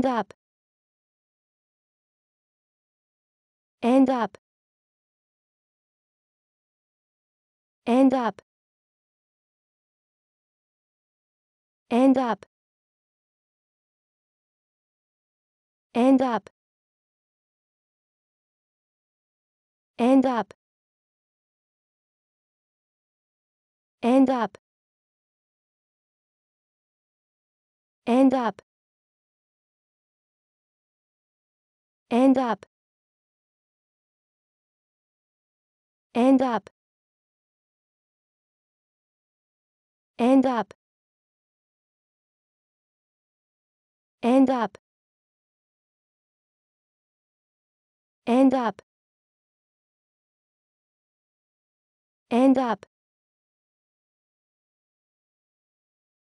End up End up End up End up End up End up End up and up End up. End up. End up. End up. End up. End up.